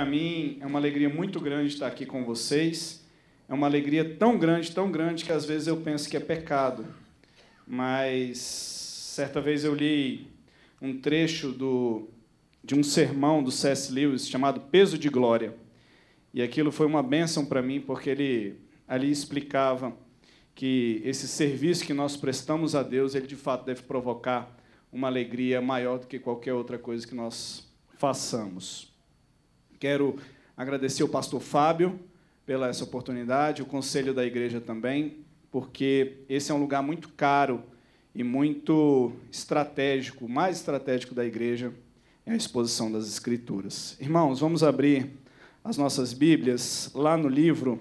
Para mim é uma alegria muito grande estar aqui com vocês. É uma alegria tão grande, tão grande, que às vezes eu penso que é pecado. Mas certa vez eu li um trecho do, de um sermão do C.S. Lewis chamado Peso de Glória. E aquilo foi uma bênção para mim, porque ele ali explicava que esse serviço que nós prestamos a Deus, ele de fato deve provocar uma alegria maior do que qualquer outra coisa que nós façamos. Quero agradecer o pastor Fábio pela essa oportunidade, o conselho da igreja também, porque esse é um lugar muito caro e muito estratégico, o mais estratégico da igreja é a exposição das escrituras. Irmãos, vamos abrir as nossas Bíblias lá no livro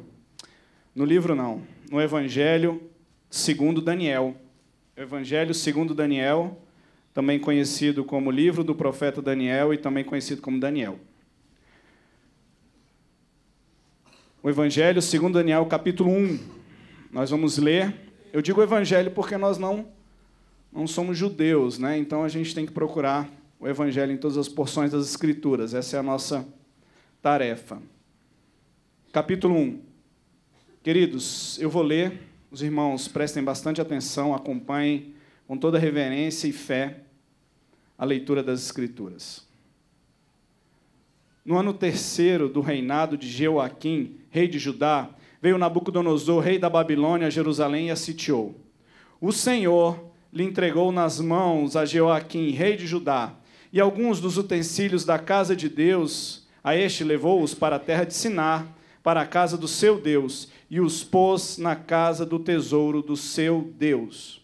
no livro não, no Evangelho segundo Daniel. Evangelho segundo Daniel, também conhecido como livro do profeta Daniel e também conhecido como Daniel. o Evangelho segundo Daniel, capítulo 1. Nós vamos ler. Eu digo Evangelho porque nós não, não somos judeus, né? Então a gente tem que procurar o Evangelho em todas as porções das Escrituras. Essa é a nossa tarefa. Capítulo 1. Queridos, eu vou ler. Os irmãos prestem bastante atenção, acompanhem com toda reverência e fé a leitura das Escrituras. No ano terceiro do reinado de Jeoaquim, rei de Judá, veio Nabucodonosor, rei da Babilônia, a Jerusalém e a sitiou. O Senhor lhe entregou nas mãos a Joaquim, rei de Judá, e alguns dos utensílios da casa de Deus, a este levou-os para a terra de Sinar, para a casa do seu Deus, e os pôs na casa do tesouro do seu Deus.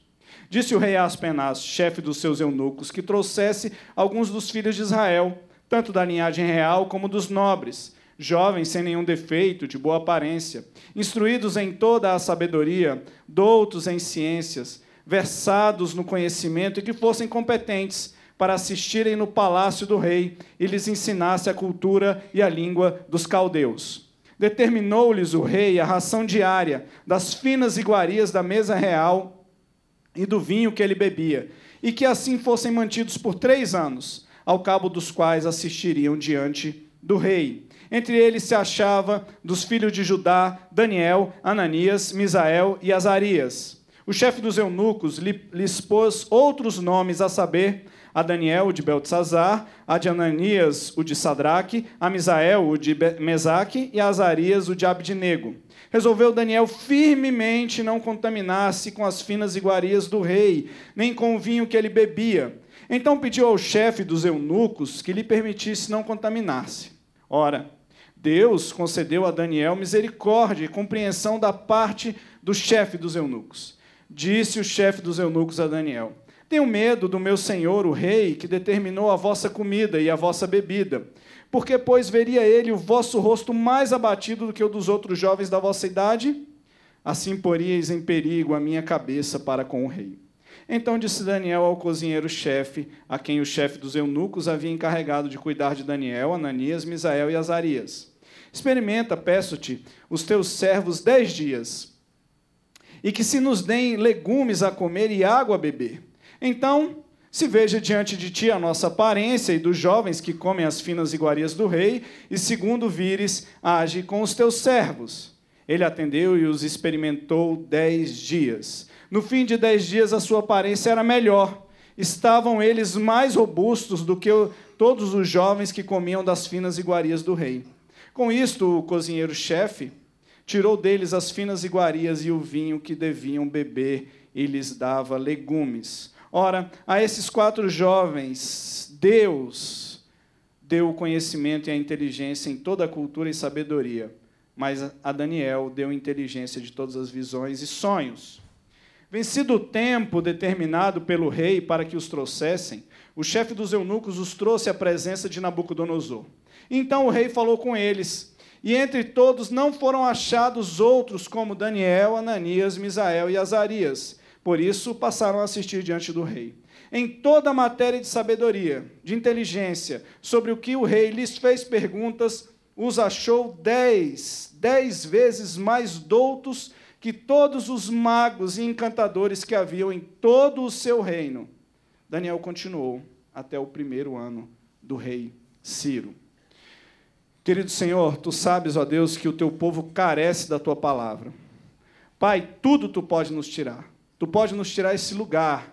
Disse o rei Aspenaz, chefe dos seus eunucos, que trouxesse alguns dos filhos de Israel, tanto da linhagem real como dos nobres, jovens sem nenhum defeito, de boa aparência, instruídos em toda a sabedoria, doutos em ciências, versados no conhecimento e que fossem competentes para assistirem no palácio do rei e lhes ensinasse a cultura e a língua dos caldeus. Determinou-lhes o rei a ração diária das finas iguarias da mesa real e do vinho que ele bebia, e que assim fossem mantidos por três anos, ao cabo dos quais assistiriam diante do rei. Entre eles se achava dos filhos de Judá, Daniel, Ananias, Misael e Azarias. O chefe dos eunucos lhes pôs outros nomes a saber, a Daniel, o de Beltzazar, a de Ananias, o de Sadraque, a Misael, o de Mesaque, e a Azarias, o de Abdinego. Resolveu Daniel firmemente não contaminar-se com as finas iguarias do rei, nem com o vinho que ele bebia. Então pediu ao chefe dos eunucos que lhe permitisse não contaminar-se. Ora, Deus concedeu a Daniel misericórdia e compreensão da parte do chefe dos eunucos. Disse o chefe dos eunucos a Daniel: Tenho medo do meu senhor, o rei, que determinou a vossa comida e a vossa bebida. Porque, pois, veria ele o vosso rosto mais abatido do que o dos outros jovens da vossa idade? Assim poríeis em perigo a minha cabeça para com o rei. Então disse Daniel ao cozinheiro-chefe, a quem o chefe dos eunucos havia encarregado de cuidar de Daniel, Ananias, Misael e Azarias. Experimenta, peço-te, os teus servos dez dias, e que se nos deem legumes a comer e água a beber. Então, se veja diante de ti a nossa aparência e dos jovens que comem as finas iguarias do rei, e segundo vires, age com os teus servos. Ele atendeu e os experimentou dez dias. No fim de dez dias, a sua aparência era melhor. Estavam eles mais robustos do que todos os jovens que comiam das finas iguarias do rei. Com isto, o cozinheiro-chefe tirou deles as finas iguarias e o vinho que deviam beber e lhes dava legumes. Ora, a esses quatro jovens, Deus deu o conhecimento e a inteligência em toda a cultura e sabedoria, mas a Daniel deu inteligência de todas as visões e sonhos. Vencido o tempo determinado pelo rei para que os trouxessem, o chefe dos eunucos os trouxe à presença de Nabucodonosor. Então o rei falou com eles. E entre todos não foram achados outros como Daniel, Ananias, Misael e Azarias. Por isso passaram a assistir diante do rei. Em toda a matéria de sabedoria, de inteligência, sobre o que o rei lhes fez perguntas, os achou dez, dez vezes mais doutos que todos os magos e encantadores que haviam em todo o seu reino. Daniel continuou até o primeiro ano do rei Ciro. Querido Senhor, tu sabes, ó Deus, que o teu povo carece da tua palavra. Pai, tudo tu pode nos tirar. Tu pode nos tirar esse lugar.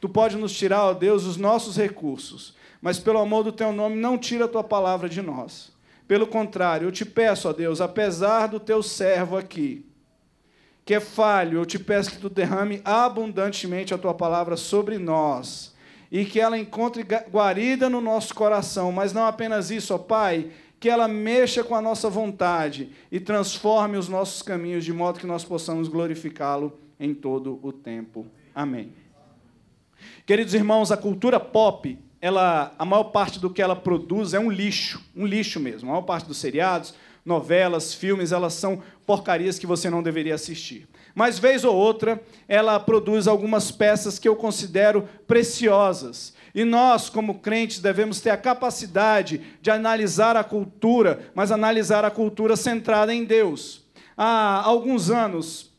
Tu pode nos tirar, ó Deus, os nossos recursos. Mas pelo amor do teu nome, não tira a tua palavra de nós. Pelo contrário, eu te peço, ó Deus, apesar do teu servo aqui, que é falho, eu te peço que tu derrame abundantemente a tua palavra sobre nós e que ela encontre guarida no nosso coração. Mas não apenas isso, ó Pai que ela mexa com a nossa vontade e transforme os nossos caminhos de modo que nós possamos glorificá-lo em todo o tempo. Amém. Queridos irmãos, a cultura pop, ela, a maior parte do que ela produz é um lixo, um lixo mesmo. A maior parte dos seriados, novelas, filmes, elas são porcarias que você não deveria assistir. Mas vez ou outra, ela produz algumas peças que eu considero preciosas e nós, como crentes, devemos ter a capacidade de analisar a cultura, mas analisar a cultura centrada em Deus. Há alguns anos,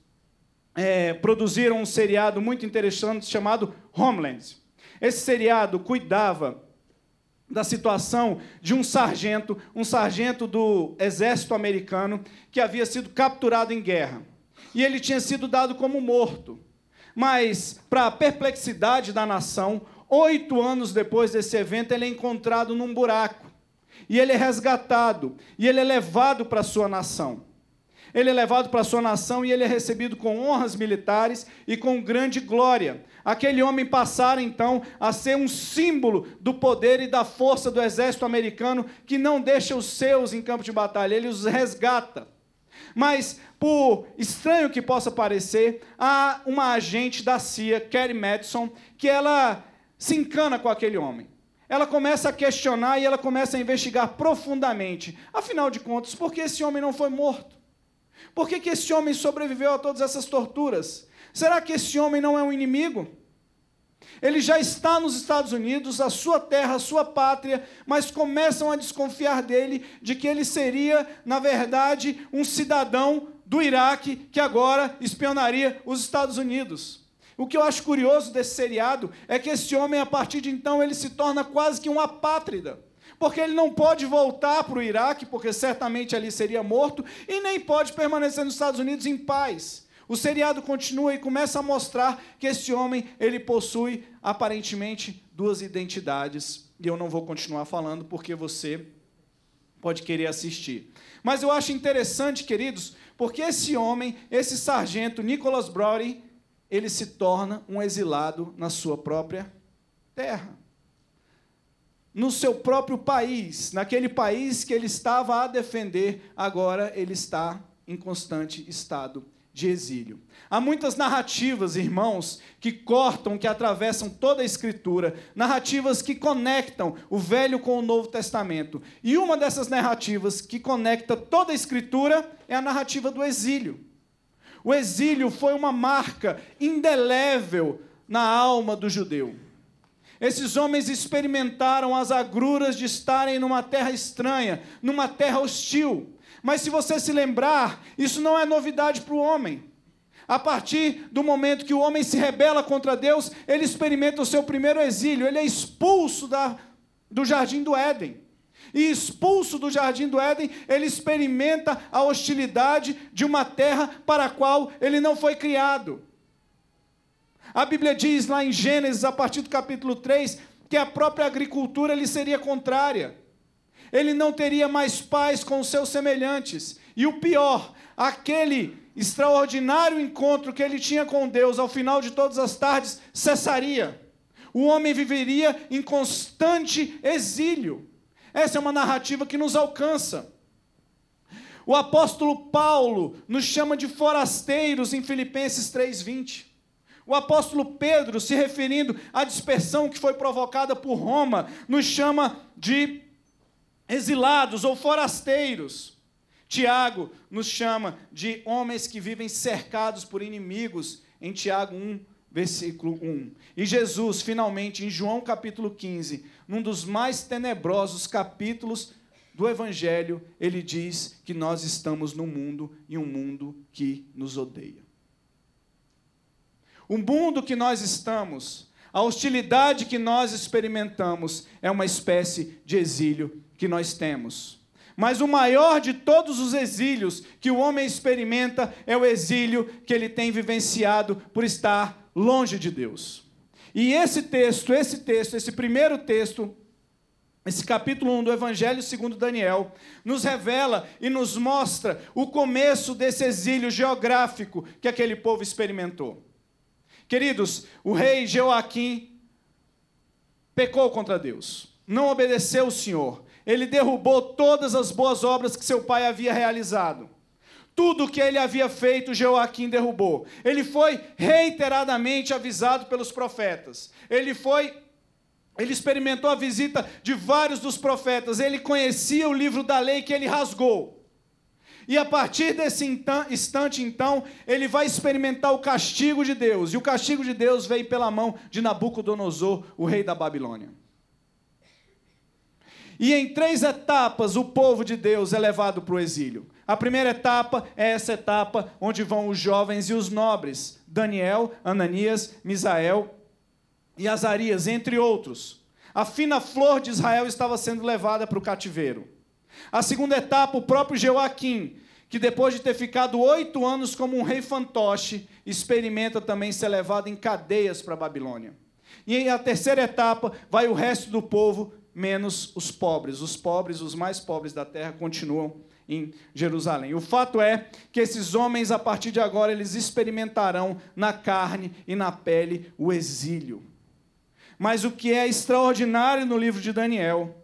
é, produziram um seriado muito interessante chamado Homeland. Esse seriado cuidava da situação de um sargento, um sargento do exército americano que havia sido capturado em guerra. E ele tinha sido dado como morto. Mas, para a perplexidade da nação, Oito anos depois desse evento, ele é encontrado num buraco. E ele é resgatado. E ele é levado para a sua nação. Ele é levado para a sua nação e ele é recebido com honras militares e com grande glória. Aquele homem passara então a ser um símbolo do poder e da força do exército americano que não deixa os seus em campo de batalha, ele os resgata. Mas, por estranho que possa parecer, há uma agente da CIA, Kerry Madison, que ela se encana com aquele homem. Ela começa a questionar e ela começa a investigar profundamente. Afinal de contas, por que esse homem não foi morto? Por que, que esse homem sobreviveu a todas essas torturas? Será que esse homem não é um inimigo? Ele já está nos Estados Unidos, a sua terra, a sua pátria, mas começam a desconfiar dele, de que ele seria, na verdade, um cidadão do Iraque que agora espionaria os Estados Unidos. O que eu acho curioso desse seriado é que esse homem, a partir de então, ele se torna quase que um apátrida. Porque ele não pode voltar para o Iraque, porque certamente ali seria morto, e nem pode permanecer nos Estados Unidos em paz. O seriado continua e começa a mostrar que esse homem ele possui aparentemente duas identidades. E eu não vou continuar falando porque você pode querer assistir. Mas eu acho interessante, queridos, porque esse homem, esse sargento Nicholas Brody, ele se torna um exilado na sua própria terra. No seu próprio país, naquele país que ele estava a defender, agora ele está em constante estado de exílio. Há muitas narrativas, irmãos, que cortam, que atravessam toda a Escritura, narrativas que conectam o Velho com o Novo Testamento. E uma dessas narrativas que conecta toda a Escritura é a narrativa do exílio. O exílio foi uma marca indelével na alma do judeu. Esses homens experimentaram as agruras de estarem numa terra estranha, numa terra hostil. Mas se você se lembrar, isso não é novidade para o homem. A partir do momento que o homem se rebela contra Deus, ele experimenta o seu primeiro exílio, ele é expulso da, do jardim do Éden. E expulso do jardim do Éden, ele experimenta a hostilidade de uma terra para a qual ele não foi criado. A Bíblia diz lá em Gênesis, a partir do capítulo 3, que a própria agricultura lhe seria contrária. Ele não teria mais paz com os seus semelhantes. E o pior, aquele extraordinário encontro que ele tinha com Deus ao final de todas as tardes cessaria. O homem viveria em constante exílio. Essa é uma narrativa que nos alcança. O apóstolo Paulo nos chama de forasteiros em Filipenses 3:20. O apóstolo Pedro, se referindo à dispersão que foi provocada por Roma, nos chama de exilados ou forasteiros. Tiago nos chama de homens que vivem cercados por inimigos, em Tiago 1, versículo 1. E Jesus, finalmente, em João capítulo 15, num dos mais tenebrosos capítulos do Evangelho, ele diz que nós estamos no mundo e um mundo que nos odeia. O mundo que nós estamos, a hostilidade que nós experimentamos, é uma espécie de exílio que nós temos. Mas o maior de todos os exílios que o homem experimenta é o exílio que ele tem vivenciado por estar longe de Deus. E esse texto, esse texto, esse primeiro texto, esse capítulo 1 do Evangelho segundo Daniel, nos revela e nos mostra o começo desse exílio geográfico que aquele povo experimentou. Queridos, o rei Joaquim pecou contra Deus, não obedeceu o Senhor, ele derrubou todas as boas obras que seu pai havia realizado. Tudo que ele havia feito, Joaquim derrubou. Ele foi reiteradamente avisado pelos profetas. Ele foi ele experimentou a visita de vários dos profetas. Ele conhecia o livro da lei que ele rasgou. E a partir desse instante, então, ele vai experimentar o castigo de Deus. E o castigo de Deus veio pela mão de Nabucodonosor, o rei da Babilônia. E em três etapas o povo de Deus é levado para o exílio. A primeira etapa é essa etapa onde vão os jovens e os nobres: Daniel, Ananias, Misael e Azarias, entre outros. A fina flor de Israel estava sendo levada para o cativeiro. A segunda etapa, o próprio Joaquim, que depois de ter ficado oito anos como um rei fantoche, experimenta também ser levado em cadeias para a Babilônia. E a terceira etapa vai o resto do povo menos os pobres. Os pobres, os mais pobres da terra, continuam em Jerusalém. O fato é que esses homens, a partir de agora, eles experimentarão na carne e na pele o exílio. Mas o que é extraordinário no livro de Daniel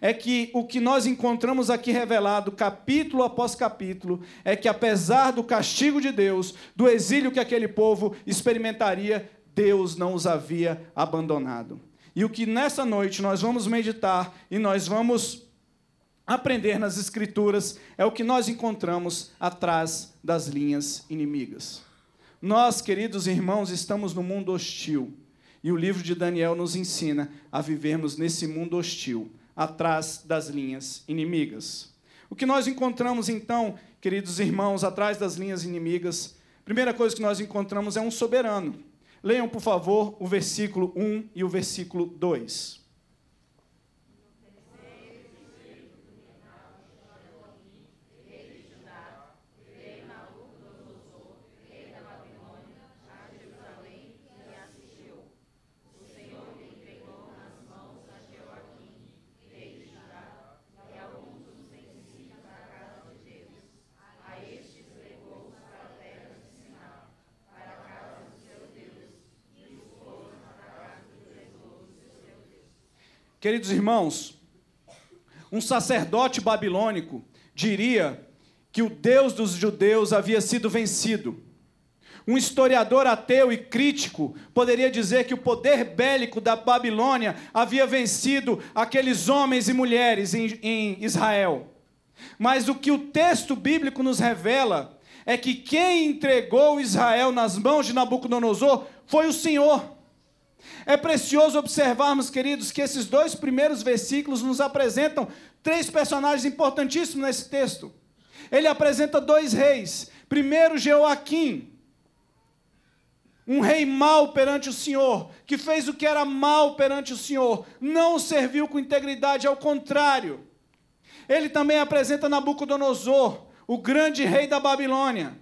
é que o que nós encontramos aqui revelado, capítulo após capítulo, é que apesar do castigo de Deus, do exílio que aquele povo experimentaria, Deus não os havia abandonado. E o que nessa noite nós vamos meditar e nós vamos aprender nas Escrituras é o que nós encontramos atrás das linhas inimigas. Nós, queridos irmãos, estamos no mundo hostil. E o livro de Daniel nos ensina a vivermos nesse mundo hostil, atrás das linhas inimigas. O que nós encontramos então, queridos irmãos, atrás das linhas inimigas? Primeira coisa que nós encontramos é um soberano. Leiam, por favor, o versículo 1 e o versículo 2. Queridos irmãos, um sacerdote babilônico diria que o Deus dos judeus havia sido vencido. Um historiador ateu e crítico poderia dizer que o poder bélico da Babilônia havia vencido aqueles homens e mulheres em, em Israel. Mas o que o texto bíblico nos revela é que quem entregou Israel nas mãos de Nabucodonosor foi o Senhor. É precioso observarmos, queridos, que esses dois primeiros versículos nos apresentam três personagens importantíssimos nesse texto. Ele apresenta dois reis. Primeiro, Jeoaquim, um rei mau perante o Senhor, que fez o que era mal perante o Senhor, não o serviu com integridade, ao contrário. Ele também apresenta Nabucodonosor, o grande rei da Babilônia,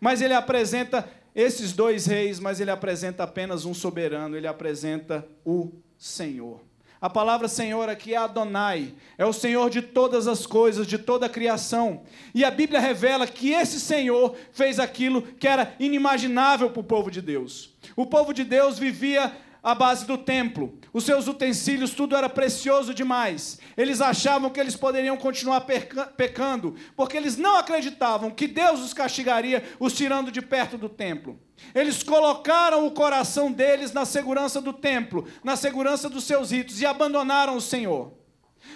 mas ele apresenta esses dois reis, mas ele apresenta apenas um soberano, ele apresenta o Senhor. A palavra Senhor aqui é Adonai, é o Senhor de todas as coisas, de toda a criação. E a Bíblia revela que esse Senhor fez aquilo que era inimaginável para o povo de Deus. O povo de Deus vivia a base do templo. Os seus utensílios, tudo era precioso demais. Eles achavam que eles poderiam continuar pecando, porque eles não acreditavam que Deus os castigaria, os tirando de perto do templo. Eles colocaram o coração deles na segurança do templo, na segurança dos seus ritos e abandonaram o Senhor.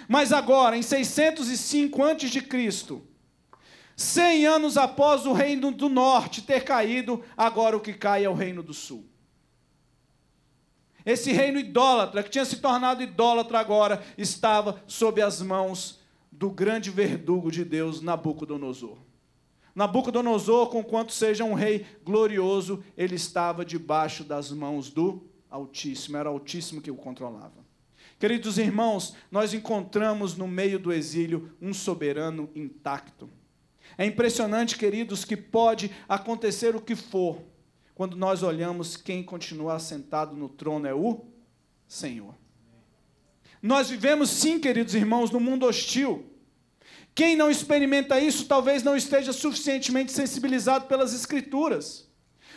Mas agora, em 605 a.C., 100 anos após o reino do norte ter caído, agora o que cai é o reino do sul. Esse reino idólatra, que tinha se tornado idólatra agora, estava sob as mãos do grande verdugo de Deus, Nabucodonosor. Nabucodonosor, conquanto seja um rei glorioso, ele estava debaixo das mãos do Altíssimo, era o Altíssimo que o controlava. Queridos irmãos, nós encontramos no meio do exílio um soberano intacto. É impressionante, queridos, que pode acontecer o que for, quando nós olhamos, quem continua assentado no trono é o Senhor. Nós vivemos, sim, queridos irmãos, num mundo hostil. Quem não experimenta isso talvez não esteja suficientemente sensibilizado pelas Escrituras.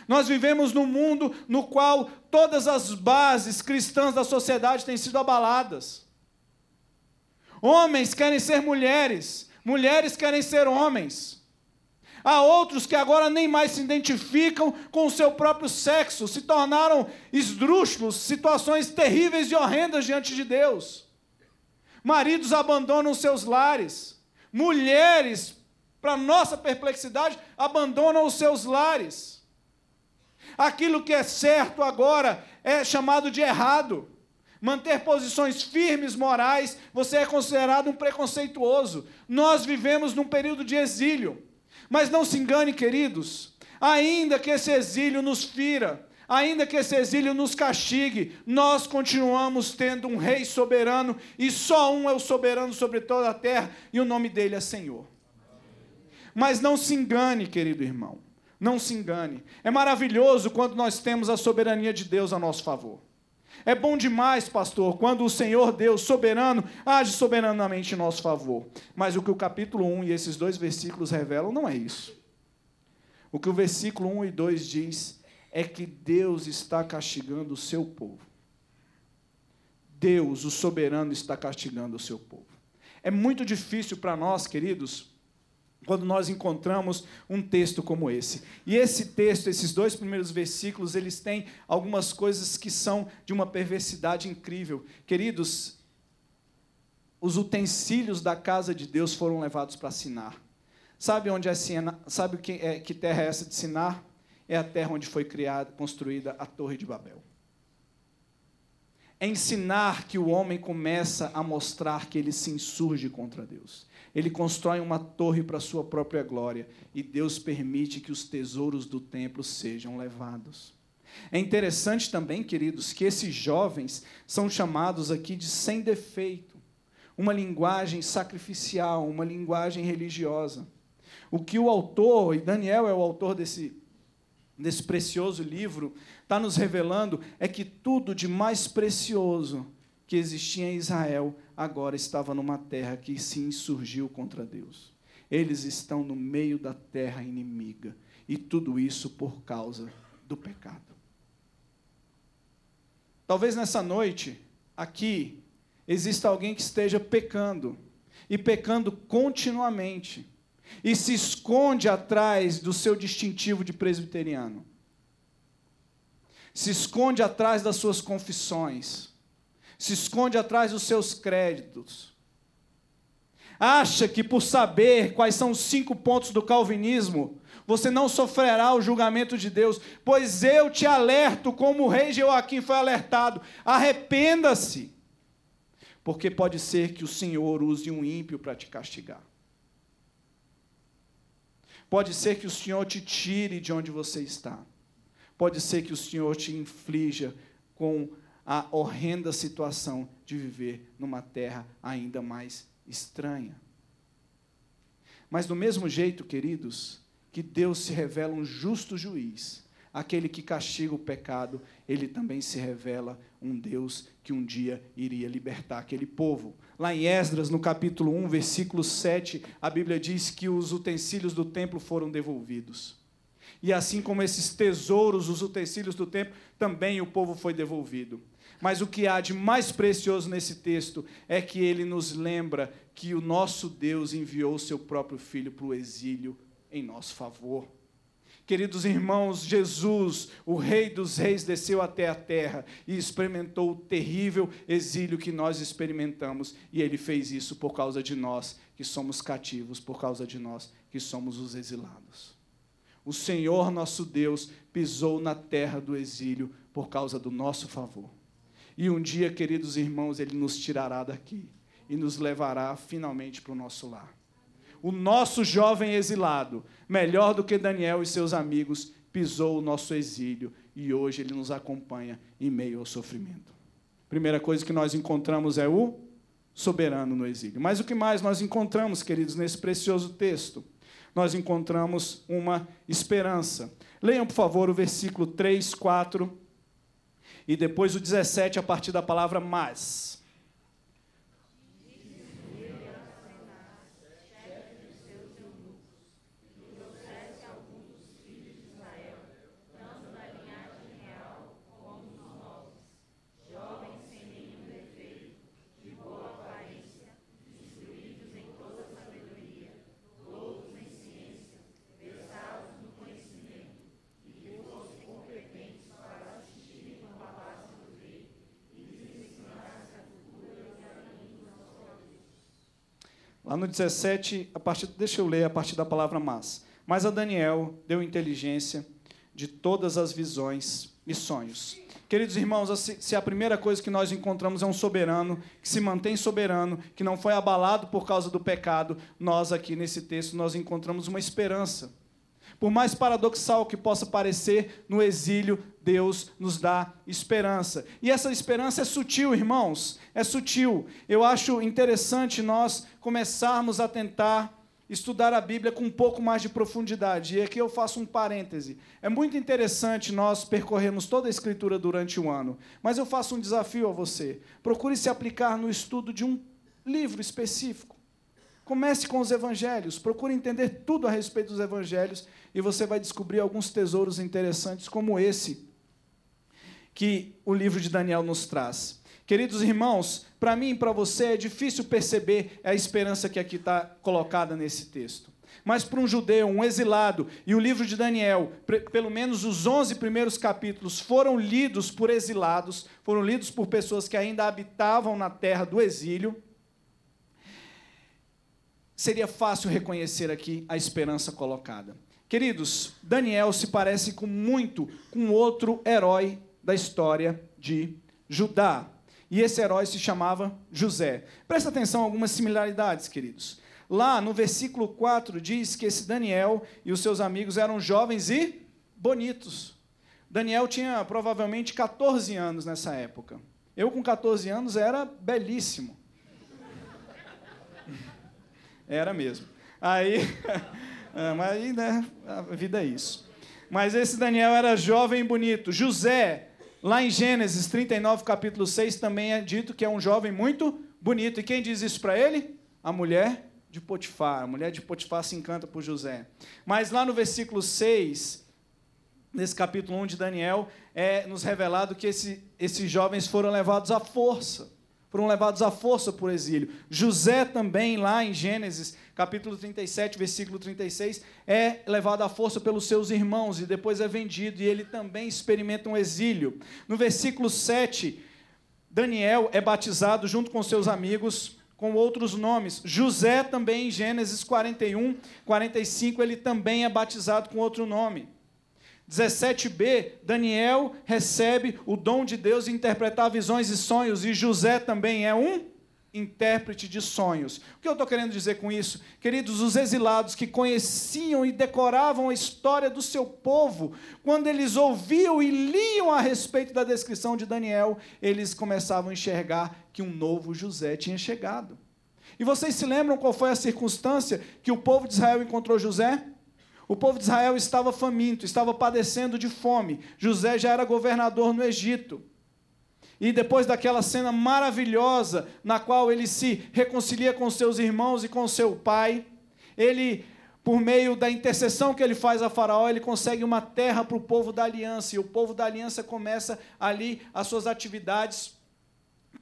Nós vivemos num mundo no qual todas as bases cristãs da sociedade têm sido abaladas. Homens querem ser mulheres, mulheres querem ser homens. Há outros que agora nem mais se identificam com o seu próprio sexo, se tornaram esdrúxulos, situações terríveis e horrendas diante de Deus. Maridos abandonam seus lares. Mulheres, para nossa perplexidade, abandonam os seus lares. Aquilo que é certo agora é chamado de errado. Manter posições firmes morais, você é considerado um preconceituoso. Nós vivemos num período de exílio. Mas não se engane, queridos, ainda que esse exílio nos fira, ainda que esse exílio nos castigue, nós continuamos tendo um rei soberano e só um é o soberano sobre toda a terra e o nome dele é Senhor. Mas não se engane, querido irmão, não se engane. É maravilhoso quando nós temos a soberania de Deus a nosso favor. É bom demais, pastor, quando o Senhor Deus soberano age soberanamente em nosso favor. Mas o que o capítulo 1 e esses dois versículos revelam não é isso. O que o versículo 1 e 2 diz é que Deus está castigando o seu povo. Deus, o soberano, está castigando o seu povo. É muito difícil para nós, queridos, quando nós encontramos um texto como esse. E esse texto, esses dois primeiros versículos, eles têm algumas coisas que são de uma perversidade incrível. Queridos, os utensílios da casa de Deus foram levados para Sinar. Sabe onde é Sabe que, é, que terra é essa de Sinar? É a terra onde foi criada, construída a Torre de Babel. É ensinar que o homem começa a mostrar que ele se insurge contra Deus ele constrói uma torre para sua própria glória e Deus permite que os tesouros do templo sejam levados. É interessante também, queridos, que esses jovens são chamados aqui de sem defeito, uma linguagem sacrificial, uma linguagem religiosa. O que o autor, e Daniel é o autor desse, desse precioso livro, está nos revelando é que tudo de mais precioso que existia em Israel agora estava numa terra que se insurgiu contra Deus. Eles estão no meio da terra inimiga. E tudo isso por causa do pecado. Talvez nessa noite, aqui, exista alguém que esteja pecando. E pecando continuamente. E se esconde atrás do seu distintivo de presbiteriano. Se esconde atrás das suas confissões se esconde atrás dos seus créditos. Acha que por saber quais são os cinco pontos do calvinismo, você não sofrerá o julgamento de Deus, pois eu te alerto, como o rei Joaquim foi alertado: arrependa-se, porque pode ser que o Senhor use um ímpio para te castigar. Pode ser que o Senhor te tire de onde você está. Pode ser que o Senhor te inflija com a horrenda situação de viver numa terra ainda mais estranha. Mas do mesmo jeito, queridos, que Deus se revela um justo juiz, aquele que castiga o pecado, ele também se revela um Deus que um dia iria libertar aquele povo. Lá em Esdras, no capítulo 1, versículo 7, a Bíblia diz que os utensílios do templo foram devolvidos. E assim como esses tesouros, os utensílios do templo, também o povo foi devolvido. Mas o que há de mais precioso nesse texto é que ele nos lembra que o nosso Deus enviou o seu próprio filho para o exílio em nosso favor. Queridos irmãos, Jesus, o Rei dos Reis, desceu até a terra e experimentou o terrível exílio que nós experimentamos, e ele fez isso por causa de nós que somos cativos, por causa de nós que somos os exilados. O Senhor nosso Deus pisou na terra do exílio por causa do nosso favor. E um dia, queridos irmãos, ele nos tirará daqui e nos levará finalmente para o nosso lar. O nosso jovem exilado, melhor do que Daniel e seus amigos, pisou o nosso exílio e hoje ele nos acompanha em meio ao sofrimento. Primeira coisa que nós encontramos é o soberano no exílio. Mas o que mais nós encontramos, queridos, nesse precioso texto? Nós encontramos uma esperança. Leiam, por favor, o versículo 3, 4 e depois o 17 a partir da palavra mas. Lá no 17, a partir, deixa eu ler a partir da palavra mas. Mas a Daniel deu inteligência de todas as visões e sonhos. Queridos irmãos, assim, se a primeira coisa que nós encontramos é um soberano, que se mantém soberano, que não foi abalado por causa do pecado, nós aqui nesse texto nós encontramos uma esperança. Por mais paradoxal que possa parecer, no exílio Deus nos dá esperança. E essa esperança é sutil, irmãos, é sutil. Eu acho interessante nós começarmos a tentar estudar a Bíblia com um pouco mais de profundidade. E aqui eu faço um parêntese. É muito interessante nós percorrermos toda a Escritura durante um ano, mas eu faço um desafio a você. Procure se aplicar no estudo de um livro específico. Comece com os evangelhos, procure entender tudo a respeito dos evangelhos e você vai descobrir alguns tesouros interessantes como esse que o livro de Daniel nos traz. Queridos irmãos, para mim e para você é difícil perceber a esperança que aqui está colocada nesse texto. Mas para um judeu, um exilado, e o livro de Daniel, pelo menos os 11 primeiros capítulos, foram lidos por exilados, foram lidos por pessoas que ainda habitavam na terra do exílio seria fácil reconhecer aqui a esperança colocada. Queridos, Daniel se parece com muito com outro herói da história de Judá. E esse herói se chamava José. Presta atenção a algumas similaridades, queridos. Lá no versículo 4 diz que esse Daniel e os seus amigos eram jovens e bonitos. Daniel tinha provavelmente 14 anos nessa época. Eu, com 14 anos, era belíssimo. Era mesmo. Aí, ah, mas aí, né, a vida é isso. Mas esse Daniel era jovem e bonito. José, lá em Gênesis 39, capítulo 6, também é dito que é um jovem muito bonito. E quem diz isso para ele? A mulher de Potifar. A mulher de Potifar se encanta por José. Mas lá no versículo 6, nesse capítulo 1 de Daniel, é nos revelado que esse, esses jovens foram levados à força foram levados à força por exílio. José também, lá em Gênesis, capítulo 37, versículo 36, é levado à força pelos seus irmãos e depois é vendido, e ele também experimenta um exílio. No versículo 7, Daniel é batizado junto com seus amigos com outros nomes. José também, em Gênesis 41, 45, ele também é batizado com outro nome. 17b, Daniel recebe o dom de Deus de interpretar visões e sonhos, e José também é um intérprete de sonhos. O que eu estou querendo dizer com isso? Queridos, os exilados que conheciam e decoravam a história do seu povo, quando eles ouviam e liam a respeito da descrição de Daniel, eles começavam a enxergar que um novo José tinha chegado. E vocês se lembram qual foi a circunstância que o povo de Israel encontrou José? O povo de Israel estava faminto, estava padecendo de fome. José já era governador no Egito. E depois daquela cena maravilhosa, na qual ele se reconcilia com seus irmãos e com seu pai, ele, por meio da intercessão que ele faz a Faraó, ele consegue uma terra para o povo da aliança. E o povo da aliança começa ali as suas atividades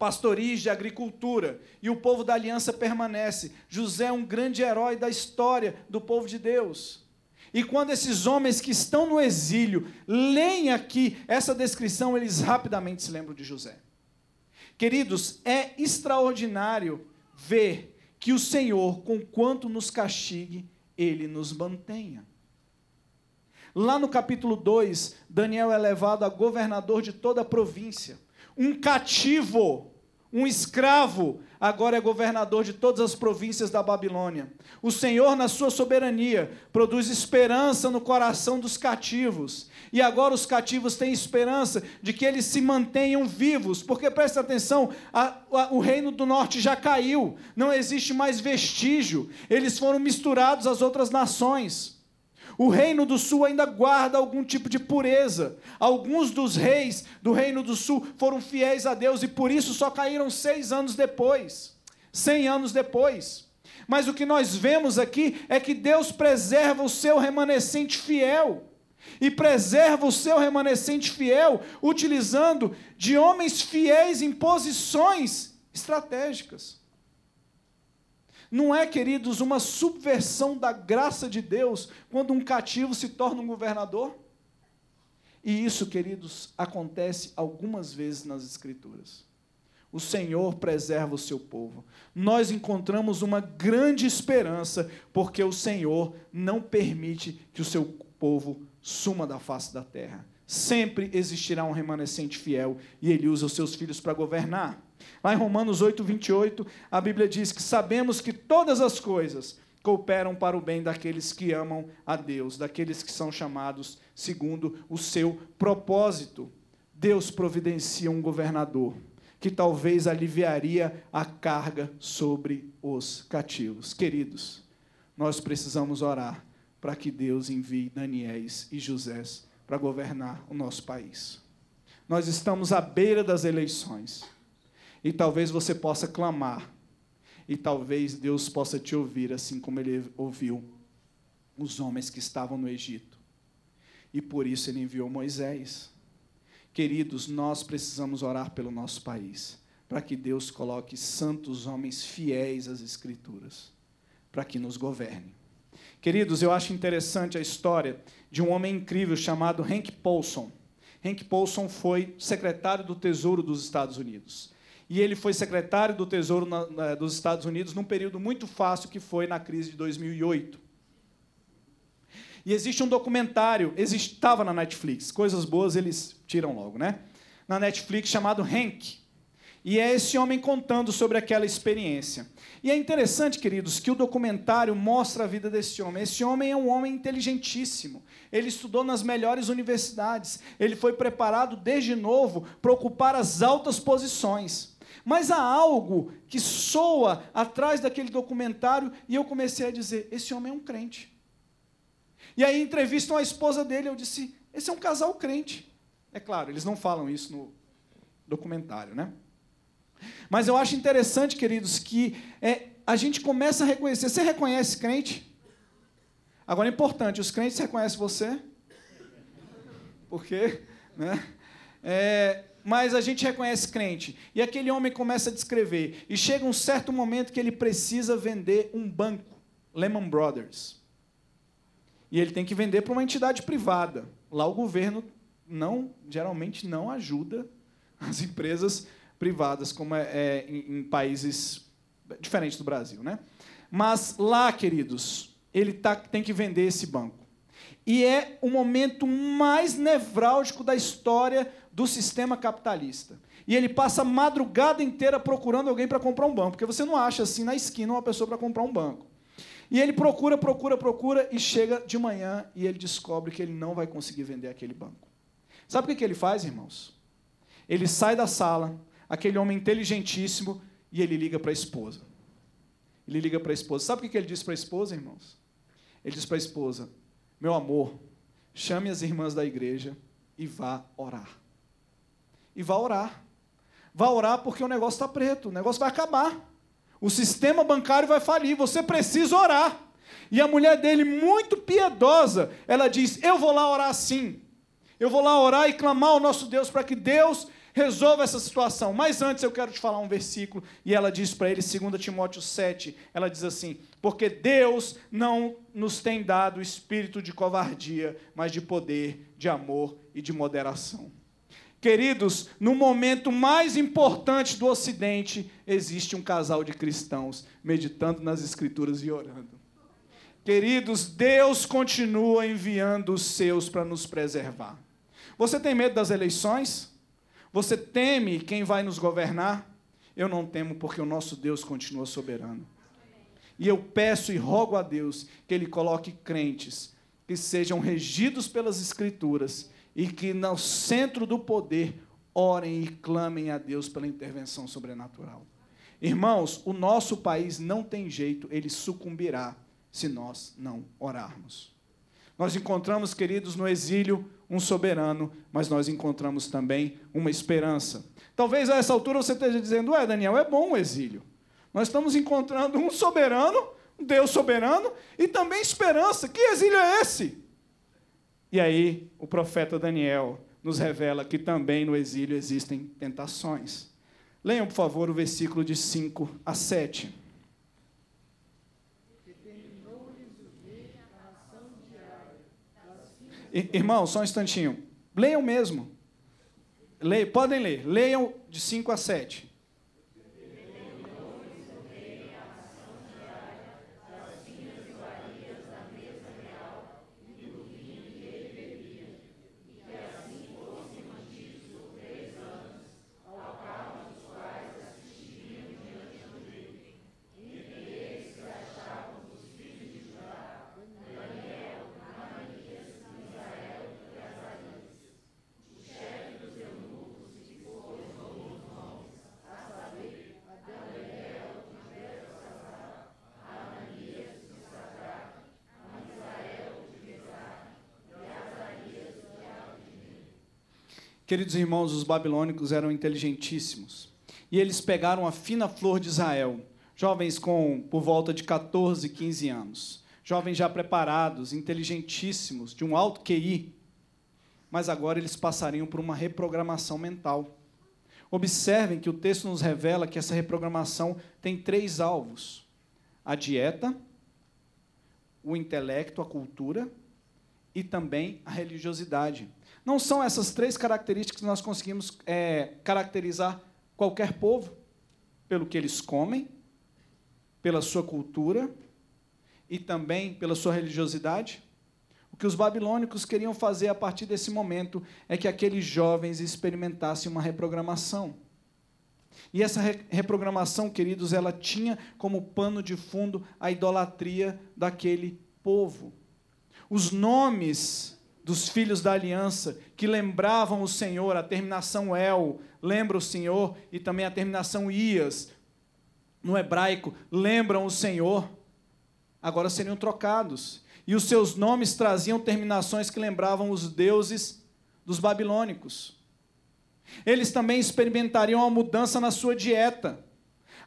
pastoris de agricultura. E o povo da aliança permanece. José é um grande herói da história do povo de Deus. E quando esses homens que estão no exílio leem aqui essa descrição, eles rapidamente se lembram de José. Queridos, é extraordinário ver que o Senhor, com quanto nos castigue, ele nos mantenha. Lá no capítulo 2, Daniel é levado a governador de toda a província. Um cativo, um escravo, agora é governador de todas as províncias da Babilônia. O Senhor, na sua soberania, produz esperança no coração dos cativos. E agora os cativos têm esperança de que eles se mantenham vivos, porque presta atenção: a, a, o reino do norte já caiu, não existe mais vestígio, eles foram misturados às outras nações. O reino do sul ainda guarda algum tipo de pureza. Alguns dos reis do reino do sul foram fiéis a Deus e por isso só caíram seis anos depois, cem anos depois. Mas o que nós vemos aqui é que Deus preserva o seu remanescente fiel. E preserva o seu remanescente fiel, utilizando de homens fiéis em posições estratégicas. Não é, queridos, uma subversão da graça de Deus quando um cativo se torna um governador? E isso, queridos, acontece algumas vezes nas Escrituras. O Senhor preserva o seu povo. Nós encontramos uma grande esperança, porque o Senhor não permite que o seu povo suma da face da terra. Sempre existirá um remanescente fiel e ele usa os seus filhos para governar. Lá em Romanos 8, 28, a Bíblia diz que sabemos que todas as coisas cooperam para o bem daqueles que amam a Deus, daqueles que são chamados segundo o seu propósito. Deus providencia um governador que talvez aliviaria a carga sobre os cativos. Queridos, nós precisamos orar para que Deus envie Daniéis e Josés para governar o nosso país. Nós estamos à beira das eleições. E talvez você possa clamar. E talvez Deus possa te ouvir, assim como ele ouviu os homens que estavam no Egito. E por isso ele enviou Moisés. Queridos, nós precisamos orar pelo nosso país, para que Deus coloque santos homens fiéis às Escrituras, para que nos governe. Queridos, eu acho interessante a história de um homem incrível chamado Hank Paulson. Hank Paulson foi secretário do Tesouro dos Estados Unidos e ele foi secretário do Tesouro na, na, dos Estados Unidos num período muito fácil que foi na crise de 2008. E existe um documentário, estava na Netflix, coisas boas eles tiram logo, né? Na Netflix chamado Hank. E é esse homem contando sobre aquela experiência. E é interessante, queridos, que o documentário mostra a vida desse homem. Esse homem é um homem inteligentíssimo. Ele estudou nas melhores universidades. Ele foi preparado desde novo para ocupar as altas posições. Mas há algo que soa atrás daquele documentário e eu comecei a dizer: esse homem é um crente. E aí entrevistam a esposa dele, eu disse: esse é um casal crente. É claro, eles não falam isso no documentário, né? Mas eu acho interessante, queridos, que é, a gente começa a reconhecer. Você reconhece crente? Agora é importante, os crentes reconhecem você? Porque, né? É, mas a gente reconhece crente. E aquele homem começa a descrever. E chega um certo momento que ele precisa vender um banco, Lehman Brothers. E ele tem que vender para uma entidade privada. Lá o governo não, geralmente não ajuda as empresas privadas, como é, é em, em países diferentes do Brasil. Né? Mas lá, queridos, ele tá, tem que vender esse banco. E é o momento mais nevrálgico da história do sistema capitalista. E ele passa a madrugada inteira procurando alguém para comprar um banco, porque você não acha assim na esquina uma pessoa para comprar um banco. E ele procura, procura, procura e chega de manhã e ele descobre que ele não vai conseguir vender aquele banco. Sabe o que ele faz, irmãos? Ele sai da sala, aquele homem inteligentíssimo, e ele liga para a esposa. Ele liga para a esposa. Sabe o que ele diz para a esposa, irmãos? Ele diz para a esposa: Meu amor, chame as irmãs da igreja e vá orar e vá orar. Vá orar porque o negócio está preto, o negócio vai acabar. O sistema bancário vai falir, você precisa orar. E a mulher dele, muito piedosa, ela diz: Eu vou lá orar sim. Eu vou lá orar e clamar ao nosso Deus para que Deus resolva essa situação. Mas antes eu quero te falar um versículo. E ela diz para ele, 2 Timóteo 7, ela diz assim: Porque Deus não nos tem dado espírito de covardia, mas de poder, de amor e de moderação. Queridos, no momento mais importante do Ocidente, existe um casal de cristãos meditando nas Escrituras e orando. Queridos, Deus continua enviando os seus para nos preservar. Você tem medo das eleições? Você teme quem vai nos governar? Eu não temo, porque o nosso Deus continua soberano. E eu peço e rogo a Deus que Ele coloque crentes que sejam regidos pelas Escrituras e que no centro do poder orem e clamem a Deus pela intervenção sobrenatural. Irmãos, o nosso país não tem jeito, ele sucumbirá se nós não orarmos. Nós encontramos, queridos, no exílio um soberano, mas nós encontramos também uma esperança. Talvez a essa altura você esteja dizendo: Ué, Daniel, é bom o exílio. Nós estamos encontrando um soberano, um Deus soberano, e também esperança. Que exílio é esse? E aí o profeta Daniel nos revela que também no exílio existem tentações. Leiam, por favor, o versículo de 5 a 7. Irmão, só um instantinho. Leiam mesmo. Leiam, podem ler. Leiam de 5 a 7. Queridos irmãos, os babilônicos eram inteligentíssimos. E eles pegaram a fina flor de Israel, jovens com por volta de 14, 15 anos, jovens já preparados, inteligentíssimos, de um alto QI, mas agora eles passariam por uma reprogramação mental. Observem que o texto nos revela que essa reprogramação tem três alvos: a dieta, o intelecto, a cultura e também a religiosidade. Não são essas três características que nós conseguimos é, caracterizar qualquer povo? Pelo que eles comem, pela sua cultura e também pela sua religiosidade? O que os babilônicos queriam fazer a partir desse momento é que aqueles jovens experimentassem uma reprogramação. E essa re reprogramação, queridos, ela tinha como pano de fundo a idolatria daquele povo. Os nomes dos filhos da aliança, que lembravam o Senhor, a terminação El lembra o Senhor, e também a terminação Ias, no hebraico, lembram o Senhor, agora seriam trocados. E os seus nomes traziam terminações que lembravam os deuses dos babilônicos. Eles também experimentariam a mudança na sua dieta.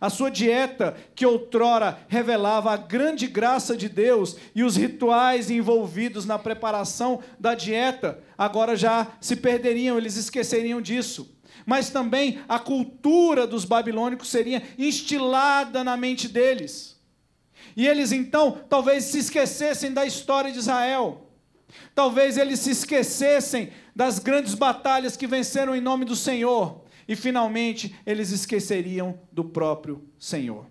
A sua dieta, que outrora revelava a grande graça de Deus e os rituais envolvidos na preparação da dieta, agora já se perderiam, eles esqueceriam disso. Mas também a cultura dos babilônicos seria instilada na mente deles. E eles então talvez se esquecessem da história de Israel. Talvez eles se esquecessem das grandes batalhas que venceram em nome do Senhor. E finalmente, eles esqueceriam do próprio Senhor.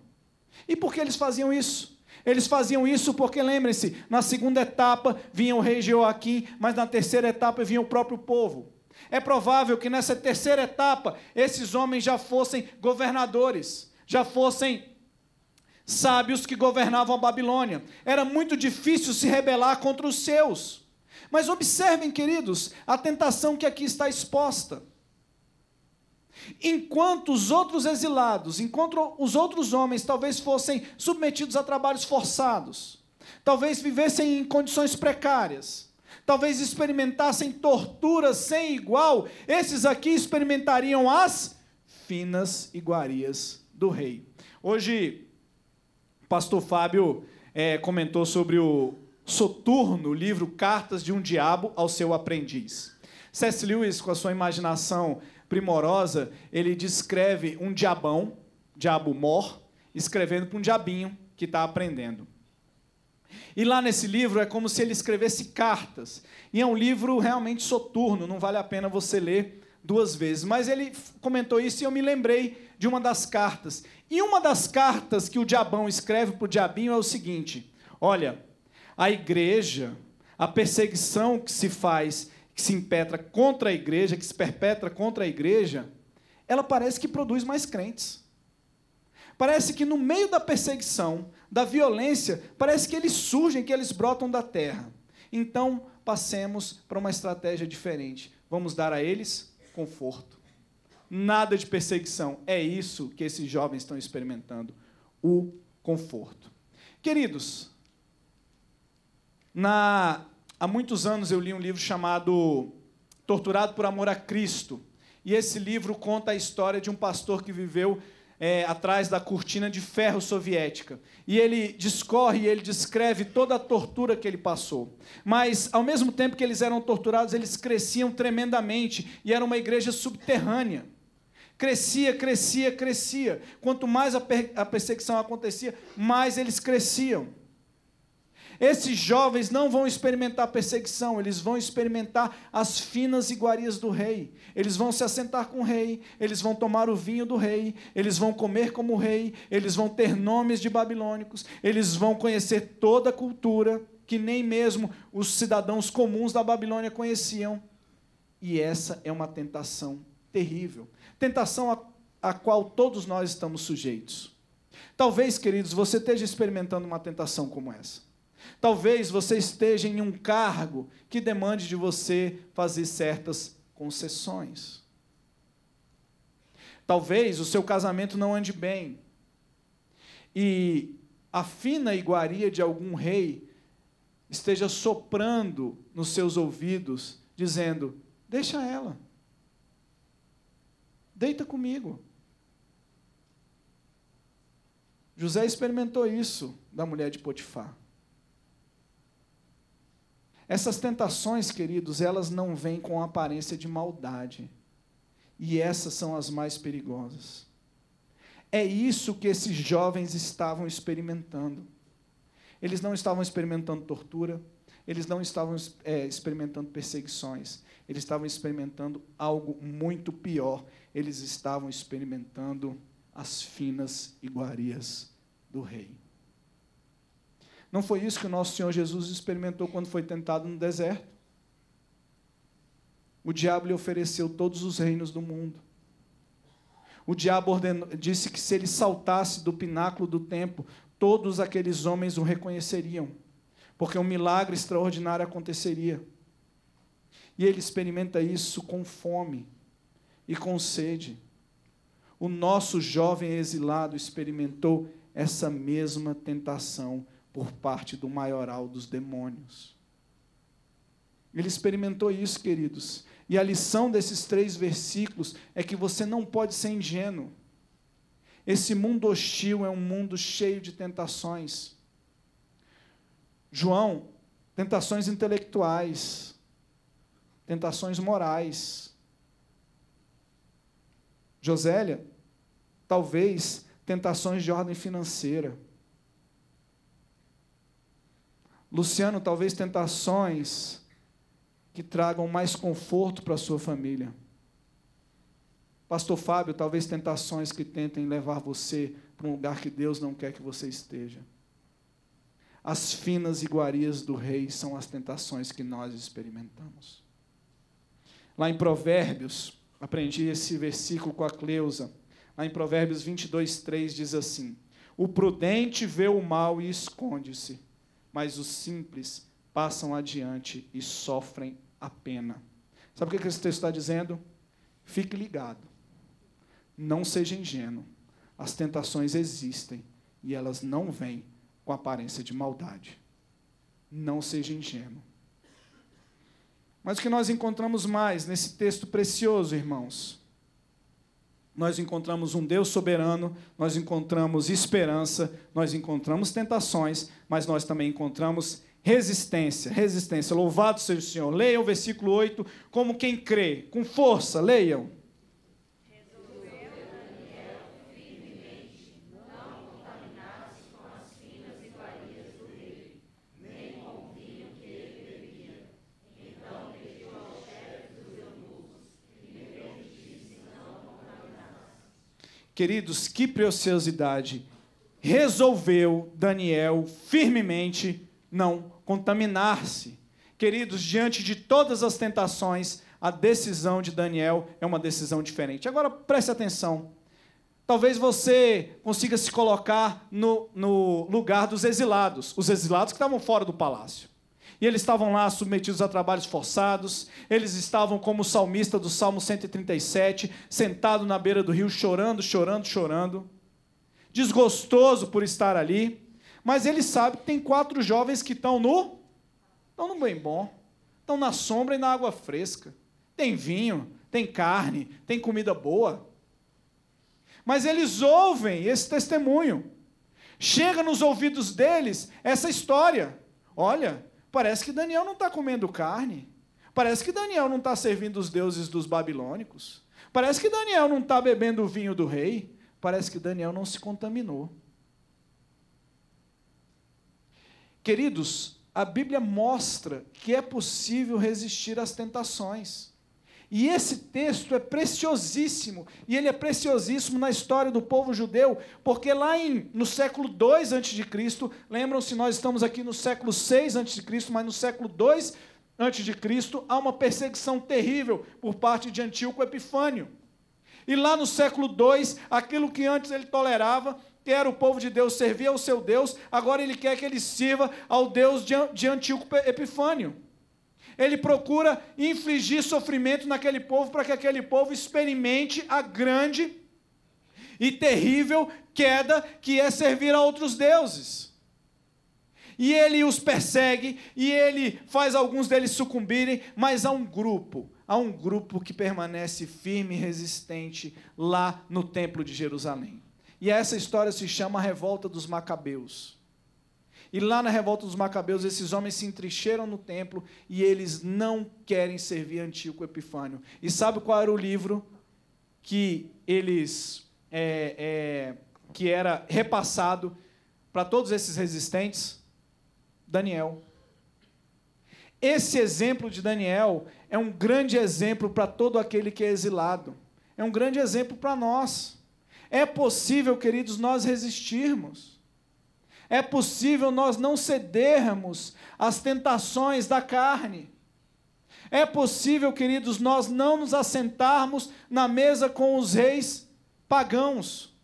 E por que eles faziam isso? Eles faziam isso porque, lembrem-se, na segunda etapa vinha o rei Joaquim, mas na terceira etapa vinha o próprio povo. É provável que nessa terceira etapa esses homens já fossem governadores, já fossem sábios que governavam a Babilônia. Era muito difícil se rebelar contra os seus. Mas observem, queridos, a tentação que aqui está exposta. Enquanto os outros exilados, enquanto os outros homens talvez fossem submetidos a trabalhos forçados, talvez vivessem em condições precárias, talvez experimentassem torturas sem igual, esses aqui experimentariam as finas iguarias do rei. Hoje, o pastor Fábio é, comentou sobre o soturno livro Cartas de um Diabo ao Seu Aprendiz. C.S. Lewis, com a sua imaginação primorosa, ele descreve um diabão, diabo mor, escrevendo para um diabinho que está aprendendo. E lá nesse livro é como se ele escrevesse cartas. E é um livro realmente soturno, não vale a pena você ler duas vezes. Mas ele comentou isso e eu me lembrei de uma das cartas. E uma das cartas que o diabão escreve para o diabinho é o seguinte: Olha, a igreja, a perseguição que se faz que se impetra contra a igreja, que se perpetra contra a igreja, ela parece que produz mais crentes. Parece que no meio da perseguição, da violência, parece que eles surgem, que eles brotam da terra. Então, passemos para uma estratégia diferente. Vamos dar a eles conforto. Nada de perseguição. É isso que esses jovens estão experimentando: o conforto. Queridos, na Há muitos anos eu li um livro chamado Torturado por Amor a Cristo. E esse livro conta a história de um pastor que viveu é, atrás da cortina de ferro soviética. E ele discorre, ele descreve toda a tortura que ele passou. Mas, ao mesmo tempo que eles eram torturados, eles cresciam tremendamente e era uma igreja subterrânea. Crescia, crescia, crescia. Quanto mais a, a perseguição acontecia, mais eles cresciam. Esses jovens não vão experimentar perseguição, eles vão experimentar as finas iguarias do rei. Eles vão se assentar com o rei, eles vão tomar o vinho do rei, eles vão comer como o rei, eles vão ter nomes de babilônicos, eles vão conhecer toda a cultura que nem mesmo os cidadãos comuns da Babilônia conheciam. E essa é uma tentação terrível. Tentação a, a, qual todos nós estamos sujeitos. Talvez, queridos, você esteja experimentando uma tentação como essa. Talvez você esteja em um cargo que demande de você fazer certas concessões. Talvez o seu casamento não ande bem. E a fina iguaria de algum rei esteja soprando nos seus ouvidos, dizendo: Deixa ela. Deita comigo. José experimentou isso da mulher de Potifar. Essas tentações, queridos, elas não vêm com aparência de maldade. E essas são as mais perigosas. É isso que esses jovens estavam experimentando. Eles não estavam experimentando tortura, eles não estavam é, experimentando perseguições, eles estavam experimentando algo muito pior. Eles estavam experimentando as finas iguarias do rei. Não foi isso que o nosso Senhor Jesus experimentou quando foi tentado no deserto? O diabo lhe ofereceu todos os reinos do mundo. O diabo ordenou, disse que se ele saltasse do pináculo do templo, todos aqueles homens o reconheceriam, porque um milagre extraordinário aconteceria. E ele experimenta isso com fome e com sede. O nosso jovem exilado experimentou essa mesma tentação por parte do maioral dos demônios. Ele experimentou isso, queridos. E a lição desses três versículos é que você não pode ser ingênuo. Esse mundo hostil é um mundo cheio de tentações. João, tentações intelectuais, tentações morais. Josélia, talvez tentações de ordem financeira. Luciano, talvez tentações que tragam mais conforto para a sua família. Pastor Fábio, talvez tentações que tentem levar você para um lugar que Deus não quer que você esteja. As finas iguarias do rei são as tentações que nós experimentamos. Lá em Provérbios, aprendi esse versículo com a Cleusa. Lá em Provérbios 22, 3 diz assim: O prudente vê o mal e esconde-se, mas os simples passam adiante e sofrem a pena. Sabe o que esse texto está dizendo? Fique ligado. Não seja ingênuo. As tentações existem e elas não vêm com aparência de maldade. Não seja ingênuo. Mas o que nós encontramos mais nesse texto precioso, irmãos? nós encontramos um Deus soberano, nós encontramos esperança, nós encontramos tentações, mas nós também encontramos resistência, resistência. Louvado seja o Senhor. Leiam o versículo 8 como quem crê, com força, leiam. Queridos, que preciosidade! Resolveu Daniel firmemente não contaminar-se. Queridos, diante de todas as tentações, a decisão de Daniel é uma decisão diferente. Agora preste atenção. Talvez você consiga se colocar no, no lugar dos exilados, os exilados que estavam fora do palácio e eles estavam lá submetidos a trabalhos forçados, eles estavam como o salmista do Salmo 137, sentado na beira do rio, chorando, chorando, chorando, desgostoso por estar ali, mas ele sabe que tem quatro jovens que estão no, estão no bem bom, estão na sombra e na água fresca, tem vinho, tem carne, tem comida boa, mas eles ouvem esse testemunho, chega nos ouvidos deles essa história, olha, Parece que Daniel não está comendo carne. Parece que Daniel não está servindo os deuses dos babilônicos. Parece que Daniel não está bebendo o vinho do rei. Parece que Daniel não se contaminou. Queridos, a Bíblia mostra que é possível resistir às tentações. E esse texto é preciosíssimo, e ele é preciosíssimo na história do povo judeu, porque lá em, no século 2 a.C., lembram-se, nós estamos aqui no século 6 a.C., mas no século 2 a.C. há uma perseguição terrível por parte de Antíoco Epifânio. E lá no século 2, aquilo que antes ele tolerava, que era o povo de Deus servir ao seu Deus, agora ele quer que ele sirva ao Deus de Antíoco Epifânio ele procura infligir sofrimento naquele povo para que aquele povo experimente a grande e terrível queda que é servir a outros deuses. E ele os persegue, e ele faz alguns deles sucumbirem, mas há um grupo, há um grupo que permanece firme e resistente lá no templo de Jerusalém. E essa história se chama a Revolta dos Macabeus. E lá na revolta dos Macabeus, esses homens se entrincheram no templo e eles não querem servir Antíoco Epifânio. E sabe qual era o livro que eles. É, é, que era repassado para todos esses resistentes? Daniel. Esse exemplo de Daniel é um grande exemplo para todo aquele que é exilado. É um grande exemplo para nós. É possível, queridos, nós resistirmos. É possível nós não cedermos às tentações da carne. É possível, queridos, nós não nos assentarmos na mesa com os reis pagãos.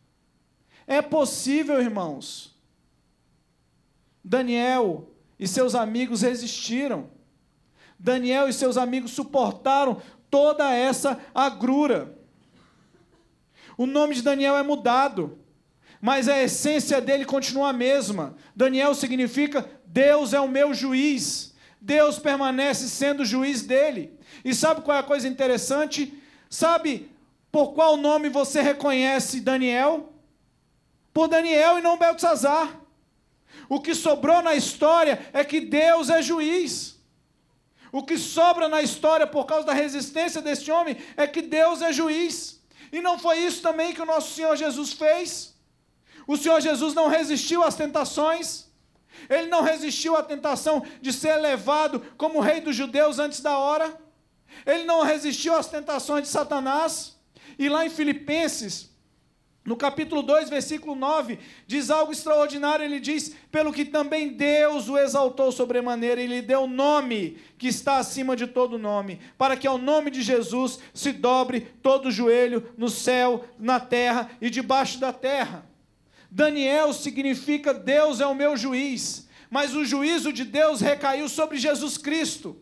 É possível, irmãos. Daniel e seus amigos resistiram. Daniel e seus amigos suportaram toda essa agrura. O nome de Daniel é mudado mas a essência dele continua a mesma. Daniel significa Deus é o meu juiz. Deus permanece sendo juiz dele. E sabe qual é a coisa interessante? Sabe por qual nome você reconhece Daniel? Por Daniel e não Beltzazar. O que sobrou na história é que Deus é juiz. O que sobra na história por causa da resistência deste homem é que Deus é juiz. E não foi isso também que o nosso Senhor Jesus fez? O Senhor Jesus não resistiu às tentações. Ele não resistiu à tentação de ser levado como rei dos judeus antes da hora. Ele não resistiu às tentações de Satanás. E lá em Filipenses, no capítulo 2, versículo 9, diz algo extraordinário. Ele diz: Pelo que também Deus o exaltou sobremaneira e lhe deu nome que está acima de todo nome, para que ao nome de Jesus se dobre todo o joelho no céu, na terra e debaixo da terra. Daniel significa Deus é o meu juiz, mas o juízo de Deus recaiu sobre Jesus Cristo.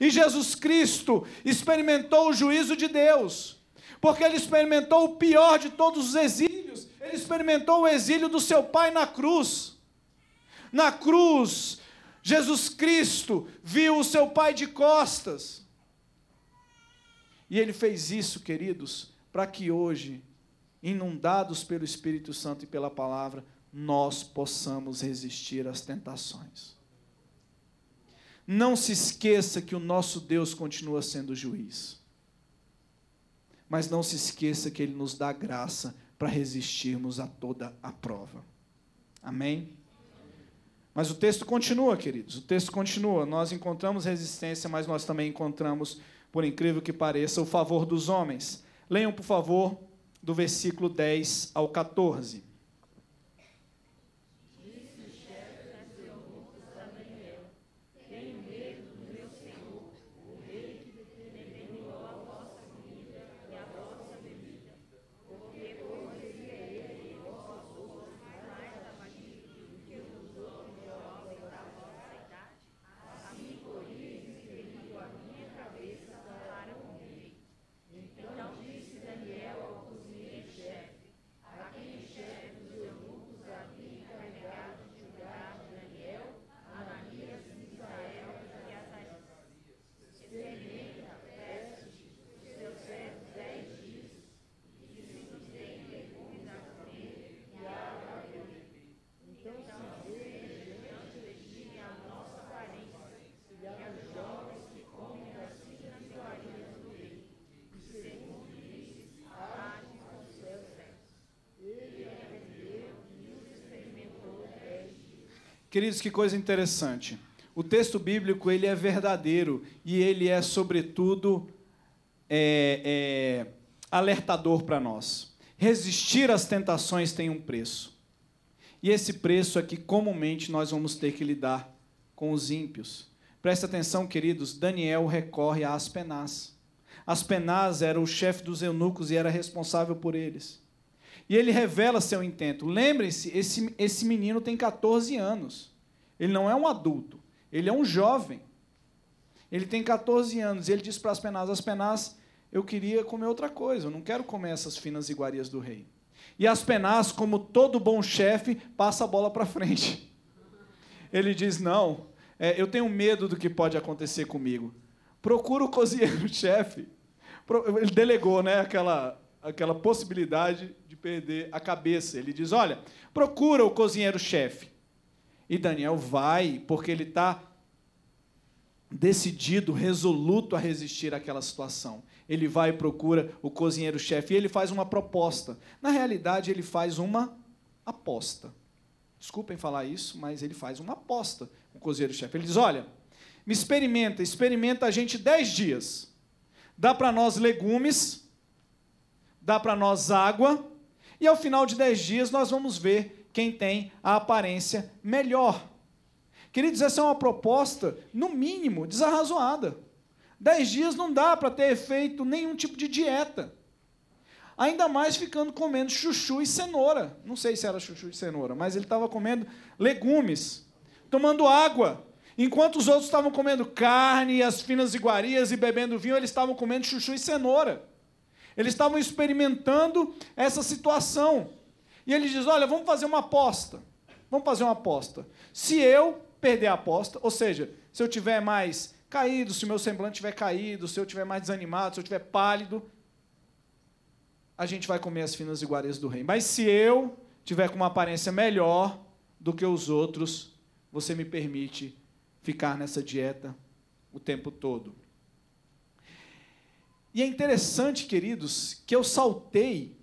E Jesus Cristo experimentou o juízo de Deus, porque ele experimentou o pior de todos os exílios, ele experimentou o exílio do seu pai na cruz. Na cruz, Jesus Cristo viu o seu pai de costas. E ele fez isso, queridos, para que hoje inundados pelo Espírito Santo e pela palavra, nós possamos resistir às tentações. Não se esqueça que o nosso Deus continua sendo juiz. Mas não se esqueça que ele nos dá graça para resistirmos a toda a prova. Amém? Mas o texto continua, queridos, o texto continua. Nós encontramos resistência, mas nós também encontramos, por incrível que pareça, o favor dos homens. Leiam, por favor, do versículo 10 ao 14. Queridos, que coisa interessante. O texto bíblico ele é verdadeiro e ele é, sobretudo, é, é, alertador para nós. Resistir às tentações tem um preço. E esse preço é que comumente nós vamos ter que lidar com os ímpios. Presta atenção, queridos, Daniel recorre a Aspenaz. Aspenaz era o chefe dos eunucos e era responsável por eles. E ele revela seu intento. Lembrem-se, esse, esse menino tem 14 anos. Ele não é um adulto, ele é um jovem. Ele tem 14 anos e ele diz para as penas: As penas, eu queria comer outra coisa, eu não quero comer essas finas iguarias do rei. E as penas, como todo bom chefe, passa a bola para frente. Ele diz: Não, é, eu tenho medo do que pode acontecer comigo. Procura o cozinheiro-chefe. Ele delegou né, aquela aquela possibilidade de perder a cabeça. Ele diz: Olha, procura o cozinheiro-chefe. E Daniel vai, porque ele está decidido, resoluto a resistir àquela situação. Ele vai e procura o cozinheiro-chefe e ele faz uma proposta. Na realidade, ele faz uma aposta. Desculpem falar isso, mas ele faz uma aposta com o cozinheiro-chefe. Ele diz: Olha, me experimenta, experimenta a gente dez dias. Dá para nós legumes dá para nós água, e ao final de 10 dias nós vamos ver quem tem a aparência melhor. Queridos, essa é uma proposta, no mínimo, desarrazoada. 10 dias não dá para ter efeito nenhum tipo de dieta. Ainda mais ficando comendo chuchu e cenoura. Não sei se era chuchu e cenoura, mas ele estava comendo legumes, tomando água. Enquanto os outros estavam comendo carne, as finas iguarias e bebendo vinho, eles estavam comendo chuchu e cenoura. Eles estavam experimentando essa situação. E ele diz: Olha, vamos fazer uma aposta. Vamos fazer uma aposta. Se eu perder a aposta, ou seja, se eu tiver mais caído, se o meu semblante tiver caído, se eu tiver mais desanimado, se eu tiver pálido, a gente vai comer as finas iguarias do rei. Mas se eu tiver com uma aparência melhor do que os outros, você me permite ficar nessa dieta o tempo todo. E é interessante, queridos, que eu saltei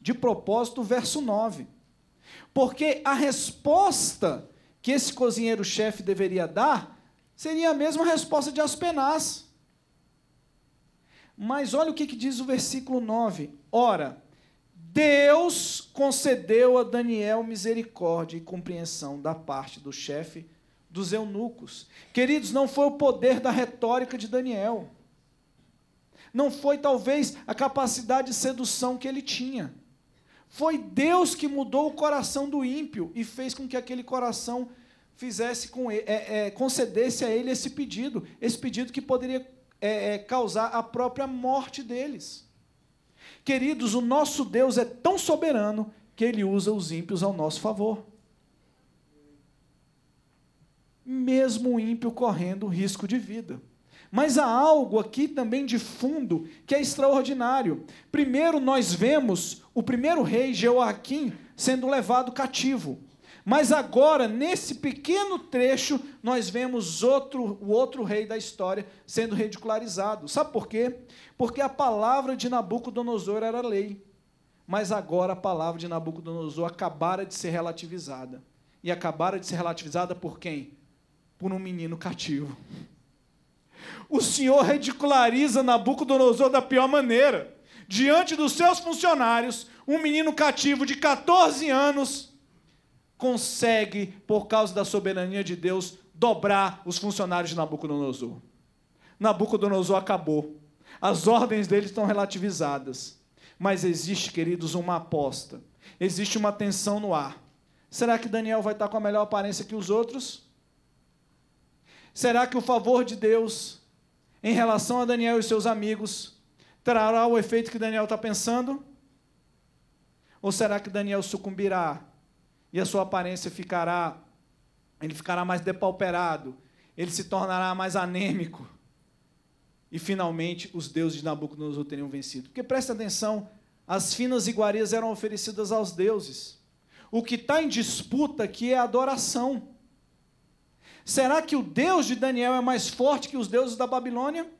de propósito o verso 9. Porque a resposta que esse cozinheiro-chefe deveria dar seria a mesma resposta de Aspenaz. Mas olha o que, diz o versículo 9. Ora, Deus concedeu a Daniel misericórdia e compreensão da parte do chefe dos eunucos. Queridos, não foi o poder da retórica de Daniel não foi talvez a capacidade de sedução que ele tinha. Foi Deus que mudou o coração do ímpio e fez com que aquele coração fizesse com ele, é, é, concedesse a ele esse pedido, esse pedido que poderia é, é, causar a própria morte deles. Queridos, o nosso Deus é tão soberano que ele usa os ímpios ao nosso favor. Mesmo o ímpio correndo risco de vida. Mas há algo aqui também de fundo que é extraordinário. Primeiro, nós vemos o primeiro rei Jeoaquim sendo levado cativo. Mas agora, nesse pequeno trecho, nós vemos outro, o outro rei da história sendo ridicularizado. Sabe por quê? Porque a palavra de Nabucodonosor era lei. Mas agora a palavra de Nabucodonosor acabara de ser relativizada. E acabara de ser relativizada por quem? Por um menino cativo. O Senhor ridiculariza Nabucodonosor da pior maneira. Diante dos seus funcionários, um menino cativo de 14 anos consegue, por causa da soberania de Deus, dobrar os funcionários de Nabucodonosor. Nabucodonosor acabou. As ordens dele estão relativizadas. Mas existe, queridos, uma aposta. Existe uma tensão no ar. Será que Daniel vai estar com a melhor aparência que os outros? Será que o favor de Deus em relação a Daniel e seus amigos trará o efeito que Daniel está pensando? Ou será que Daniel sucumbirá e a sua aparência ficará, ele ficará mais depauperado, ele se tornará mais anêmico? E finalmente os deuses de Nabucodonosor teriam vencido. Porque presta atenção, as finas iguarias eram oferecidas aos deuses. O que está em disputa aqui é a adoração. Será que o Deus de Daniel é mais forte que os deuses da Babilônia?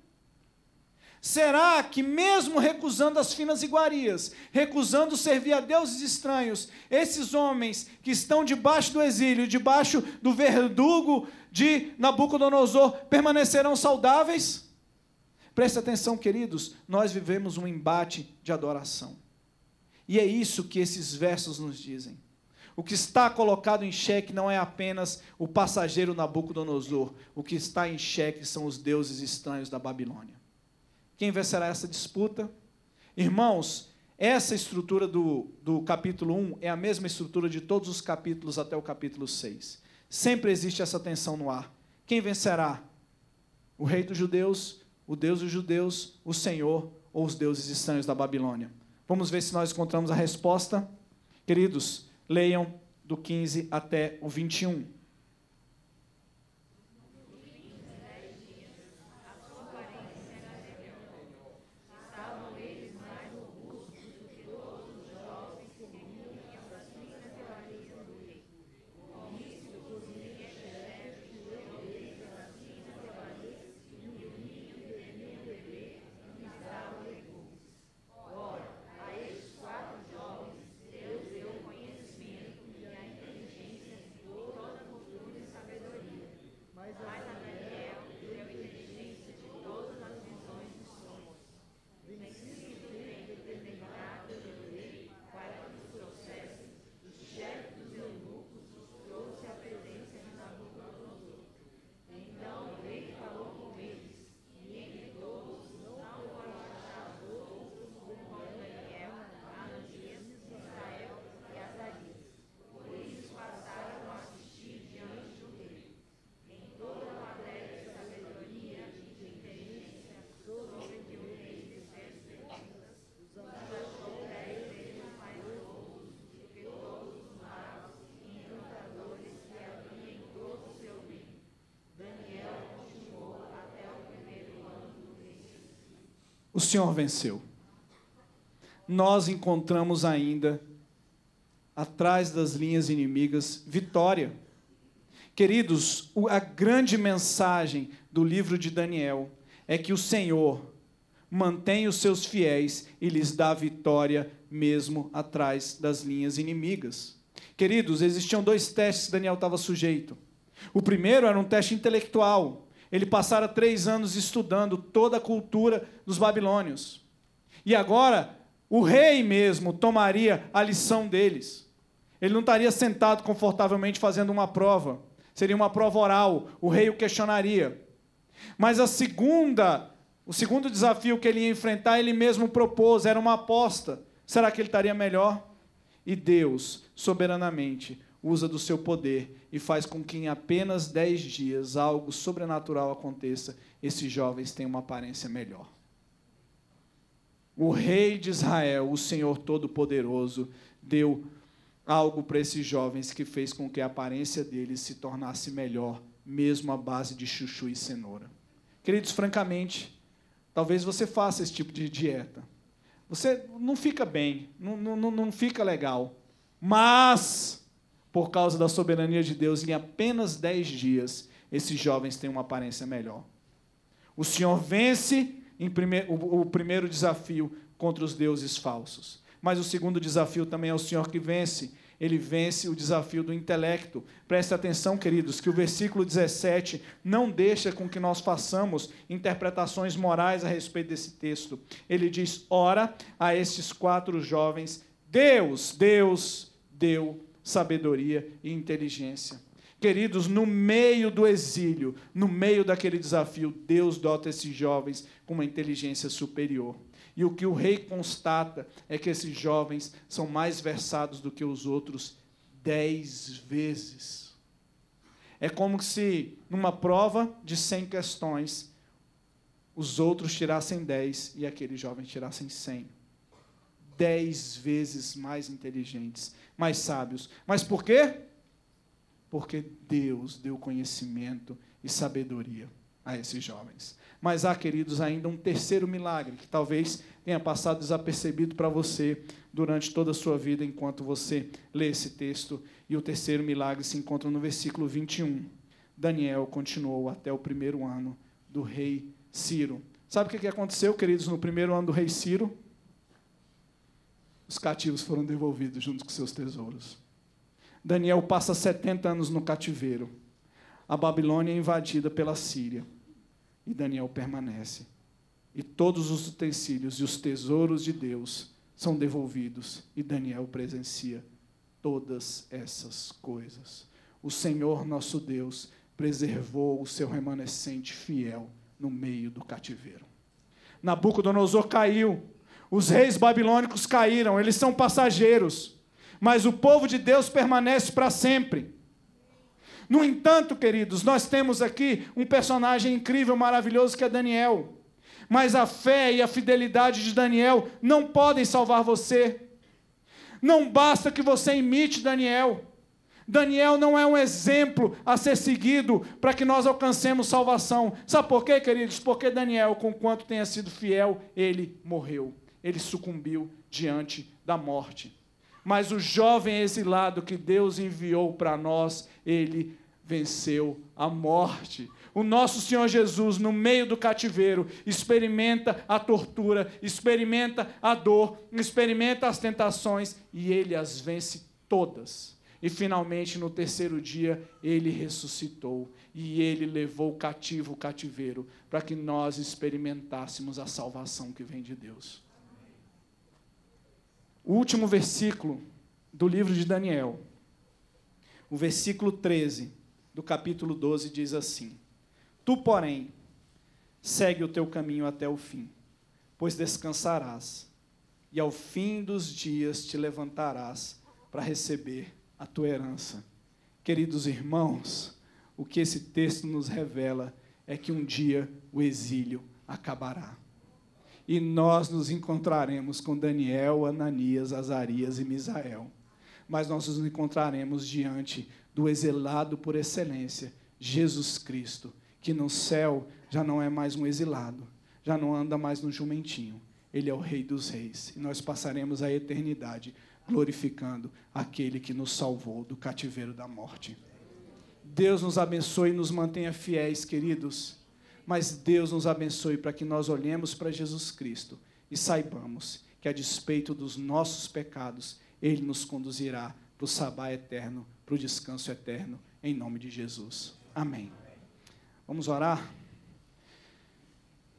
Será que, mesmo recusando as finas iguarias, recusando servir a deuses estranhos, esses homens que estão debaixo do exílio, debaixo do verdugo de Nabucodonosor, permanecerão saudáveis? Preste atenção, queridos, nós vivemos um embate de adoração. E é isso que esses versos nos dizem. O que está colocado em xeque não é apenas o passageiro Nabucodonosor. O que está em xeque são os deuses estranhos da Babilônia. Quem vencerá essa disputa? Irmãos, essa estrutura do, do capítulo 1 é a mesma estrutura de todos os capítulos até o capítulo 6. Sempre existe essa tensão no ar. Quem vencerá? O rei dos judeus, o Deus dos judeus, o Senhor ou os deuses estranhos da Babilônia? Vamos ver se nós encontramos a resposta. Queridos, Leiam do 15 até o 21. o Senhor venceu. Nós encontramos ainda, atrás das linhas inimigas, vitória. Queridos, a grande mensagem do livro de Daniel é que o Senhor mantém os seus fiéis e lhes dá vitória mesmo atrás das linhas inimigas. Queridos, existiam dois testes que Daniel estava sujeito. O primeiro era um teste intelectual. Ele passara três anos estudando toda a cultura dos babilônios. E agora, o rei mesmo tomaria a lição deles. Ele não estaria sentado confortavelmente fazendo uma prova. Seria uma prova oral. O rei o questionaria. Mas a segunda, o segundo desafio que ele ia enfrentar, ele mesmo propôs, era uma aposta. Será que ele estaria melhor? E Deus, soberanamente, usa do seu poder e faz com que em apenas dez dias algo sobrenatural aconteça, esses jovens têm uma aparência melhor. O rei de Israel, o Senhor Todo-Poderoso, deu algo para esses jovens que fez com que a aparência deles se tornasse melhor, mesmo à base de chuchu e cenoura. Queridos, francamente, talvez você faça esse tipo de dieta. Você não fica bem, não, não, não fica legal. Mas por causa da soberania de Deus, em apenas dez dias, esses jovens têm uma aparência melhor. O Senhor vence o, o primeiro desafio contra os deuses falsos. Mas o segundo desafio também é o Senhor que vence. Ele vence o desafio do intelecto. Preste atenção, queridos, que o versículo 17 não deixa com que nós façamos interpretações morais a respeito desse texto. Ele diz: Ora, a estes quatro jovens, Deus, Deus deu sabedoria e inteligência. Queridos, no meio do exílio, no meio daquele desafio, Deus dota esses jovens com uma inteligência superior. E o que o rei constata é que esses jovens são mais versados do que os outros dez vezes. É como se, numa prova de 100 questões, os outros tirassem 10 e aqueles jovens tirassem 100 dez vezes mais inteligentes, mais sábios. Mas por quê? Porque Deus deu conhecimento e sabedoria a esses jovens. Mas há, queridos, ainda um terceiro milagre que talvez tenha passado desapercebido para você durante toda a sua vida enquanto você lê esse texto. E o terceiro milagre se encontra no versículo 21. Daniel continuou até o primeiro ano do rei Ciro. Sabe o que aconteceu, queridos, no primeiro ano do rei Ciro? os cativos foram devolvidos junto com seus tesouros. Daniel passa 70 anos no cativeiro. A Babilônia é invadida pela Síria. E Daniel permanece. E todos os utensílios e os tesouros de Deus são devolvidos. E Daniel presencia todas essas coisas. O Senhor nosso Deus preservou o seu remanescente fiel no meio do cativeiro. Nabucodonosor caiu, os reis babilônicos caíram, eles são passageiros, mas o povo de Deus permanece para sempre. No entanto, queridos, nós temos aqui um personagem incrível, maravilhoso, que é Daniel. Mas a fé e a fidelidade de Daniel não podem salvar você. Não basta que você imite Daniel. Daniel não é um exemplo a ser seguido para que nós alcancemos salvação. Sabe por quê, queridos? Porque Daniel, conquanto tenha sido fiel, ele morreu ele sucumbiu diante da morte. Mas o jovem exilado que Deus enviou para nós, ele venceu a morte. O nosso Senhor Jesus, no meio do cativeiro, experimenta a tortura, experimenta a dor, experimenta as tentações e ele as vence todas. E finalmente, no terceiro dia, ele ressuscitou e ele levou o cativo o cativeiro para que nós experimentássemos a salvação que vem de Deus o último versículo do livro de Daniel. O versículo 13 do capítulo 12 diz assim: Tu, porém, segue o teu caminho até o fim, pois descansarás, e ao fim dos dias te levantarás para receber a tua herança. Queridos irmãos, o que esse texto nos revela é que um dia o exílio acabará e nós nos encontraremos com Daniel, Ananias, Azarias e Misael. Mas nós nos encontraremos diante do exilado por excelência, Jesus Cristo, que no céu já não é mais um exilado, já não anda mais no jumentinho. Ele é o Rei dos Reis. E nós passaremos a eternidade glorificando aquele que nos salvou do cativeiro da morte. Deus nos abençoe e nos mantenha fiéis, queridos. Mas Deus nos abençoe para que nós olhemos para Jesus Cristo e saibamos que, a despeito dos nossos pecados, Ele nos conduzirá para o sabá eterno, para o descanso eterno, em nome de Jesus. Amém. Vamos orar?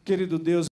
Querido Deus,